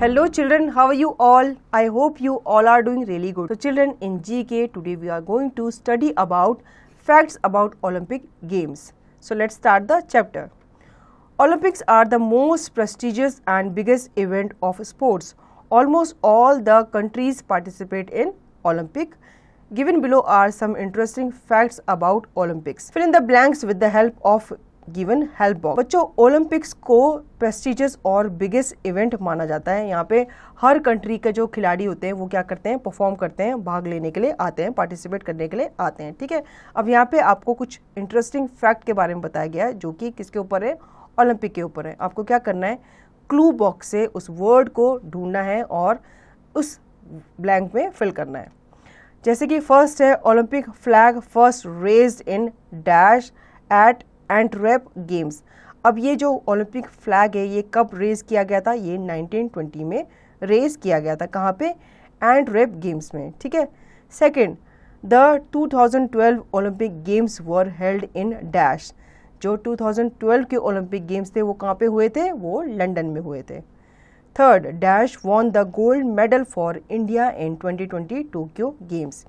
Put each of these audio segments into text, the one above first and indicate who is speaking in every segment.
Speaker 1: Hello children, how are you all? I hope you all are doing really good. So children, in GK today we are going to study about facts about Olympic Games. So let's start the chapter. Olympics are the most prestigious and biggest event of sports. Almost all the countries participate in Olympic. Given below are some interesting facts about Olympics. Fill in the blanks with the help of given help box बच्चों Olympics को prestigious और biggest event माना जाता है यहाँ पे हर country के जो खिलाड़ी होते हैं वो क्या करते हैं परफॉर्म करते हैं भाग लेने के लिए आते हैं पार्टिसिपेट करने के लिए आते हैं ठीक है अब यहाँ पे आपको कुछ इंटरेस्टिंग फैक्ट के बारे में बताया गया है जो कि किसके ऊपर है ओलंपिक के ऊपर है आपको क्या करना है क्लू बॉक्स से उस वर्ड को ढूंढना है और उस ब्लैंक में फिल करना है जैसे कि फर्स्ट है Olympic flag first raised in dash at Antwerp games अब ये जो ओलंपिक फ्लैग है ये कब रेज किया गया था ये 1920 में रेज किया गया था कहाँ पे एंड रेप गेम्स में ठीक है second the 2012 Olympic games were held in dash जो 2012 के ओलंपिक गेम्स थे वो कहाँ पे हुए थे वो लंदन में हुए थे third dash won the gold medal for India in 2020 Tokyo games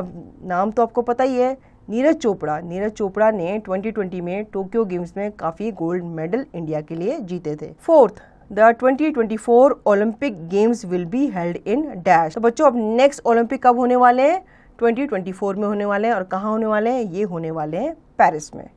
Speaker 1: अब नाम तो आपको पता ही है नीरज चोपड़ा नीरज चोपड़ा ने 2020 में टोक्यो गेम्स में काफी गोल्ड मेडल इंडिया के लिए जीते थे fourth the 2024 Olympic games will be held in dash तो बच्चों अब नेक्स्ट ओलंपिक कब होने वाले हैं 2024 में होने वाले हैं और कहाँ होने वाले हैं ये होने वाले हैं पेरिस में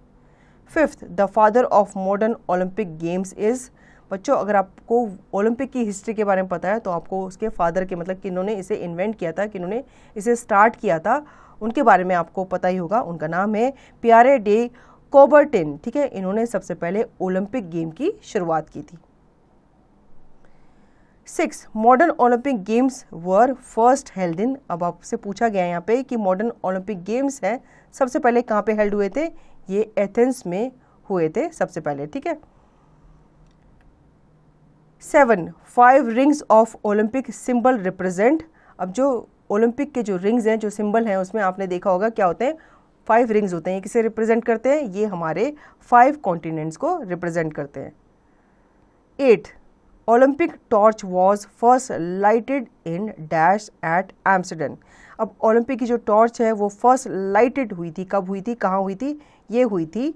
Speaker 1: fifth the father of modern Olympic games is बच्चों अगर आपको ओलंपिक की हिस्ट्री के बारे में पता है तो आपको उसके फादर के मतलब इन्होंने इसे इन्वेंट किया था कि इन्होंने इसे स्टार्ट किया था उनके बारे में आपको पता ही होगा उनका नाम है प्यारे डे कोबर्टिन ठीक है इन्होंने सबसे पहले ओलंपिक गेम की शुरुआत की थी six modern Olympic games were first held in अब आपसे पूछा गया यहाँ पे कि मॉडर्न ओलंपिक गेम्स हैं सबसे पहले कहाँ पे हेल्ड हुए थे ये एथेंस में हुए थे सबसे पहले ठीक है seven five rings of Olympic symbol represent अब जो ओलंपिक के जो रिंग्स हैं जो सिंबल हैं उसमें आपने देखा होगा क्या होते हैं फाइव रिंग्स होते हैं किसे रिप्रेजेंट करते हैं ये हमारे फाइव कॉन्टिनेंट्स को रिप्रेजेंट करते हैं eight Olympic torch was first lighted in dash at Amsterdam अब ओलंपिक की जो टॉर्च है वो फर्स्ट लाइटेड हुई थी कब हुई थी कहाँ हुई थी ये हुई थी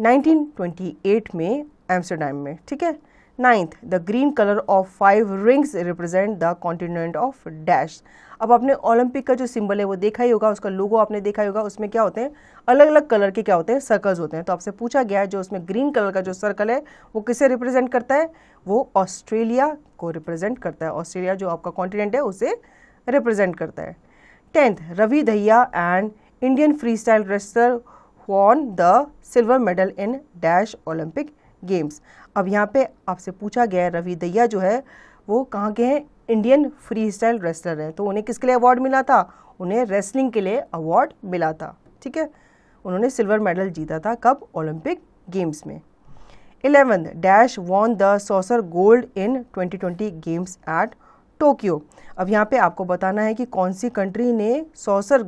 Speaker 1: 1928 में एम्स्टर्डम में ठीक है ninth the green colour of five rings represent the continent of dash अब आपने ओलंपिक का जो सिंबल है वो देखा ही होगा उसका लोगो आपने देखा ही होगा उसमें क्या होते हैं अलग अलग कलर के क्या होते हैं सर्कल्स होते हैं तो आपसे पूछा गया है जो उसमें ग्रीन कलर का जो सर्कल है वो किसे रिप्रेजेंट करता है वो ऑस्ट्रेलिया को रिप्रेजेंट करता है ऑस्ट्रेलिया जो आपका कॉन्टिनेंट है उसे रिप्रेजेंट करता है tenth Ravi Dahiya and Indian freestyle wrestler won the silver medal in dash Olympic games अब यहाँ पे आपसे पूछा गया रवि दैया जो है वो कहाँ के हैं इंडियन फ्री स्टाइल रेस्लर हैं तो उन्हें किसके लिए अवार्ड मिला था उन्हें रेसलिंग के लिए अवार्ड मिला था ठीक है उन्होंने सिल्वर मेडल जीता था कब ओलंपिक गेम्स में eleventh dash won the soccer gold in 2020 games at Tokyo अब यहाँ पे आपको बताना है कि कौन सी कंट्री ने सॉसर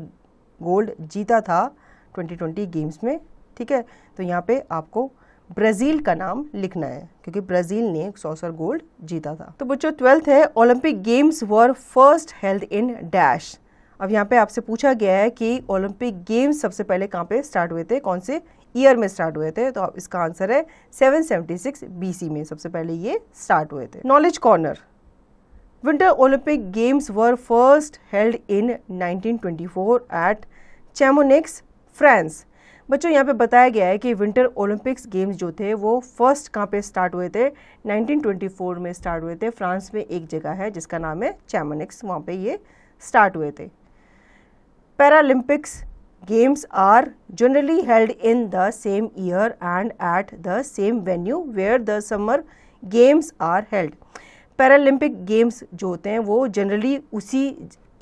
Speaker 1: गोल्ड जीता था 2020 गेम्स में ठीक है तो यहाँ पे आपको ब्राज़ील का नाम लिखना है क्योंकि ब्राज़ील ने सौसर गोल्ड जीता था तो बच्चों ट्वेल्थ है Olympic games were first held in dash अब यहाँ पे आपसे पूछा गया है कि ओलंपिक गेम्स सबसे पहले कहाँ पे स्टार्ट हुए थे कौन से ईयर में स्टार्ट हुए थे तो इसका आंसर है 776 बीसी में सबसे पहले ये स्टार्ट हुए थे knowledge corner winter Olympic games were first held in 1924 at Chamonix France बच्चों यहाँ पे बताया गया है कि विंटर ओलंपिक्स गेम्स जो थे वो फर्स्ट कहाँ पे स्टार्ट हुए थे 1924 में स्टार्ट हुए थे फ्रांस में एक जगह है जिसका नाम है चैमनिक्स वहाँ पे ये स्टार्ट हुए थे Paralympics games are generally held in the same year and at the same venue where the summer games are held Paralympic games जो होते हैं वो जनरली उसी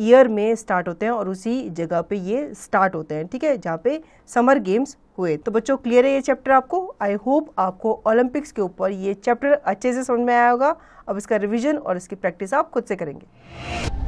Speaker 1: ईयर में स्टार्ट होते हैं और उसी जगह पे ये स्टार्ट होते हैं ठीक है जहाँ पे समर गेम्स हुए तो बच्चों क्लियर है ये चैप्टर आपको आई होप आपको ओलंपिक्स के ऊपर ये चैप्टर अच्छे से समझ में आया होगा अब इसका रिविजन और इसकी प्रैक्टिस आप खुद से करेंगे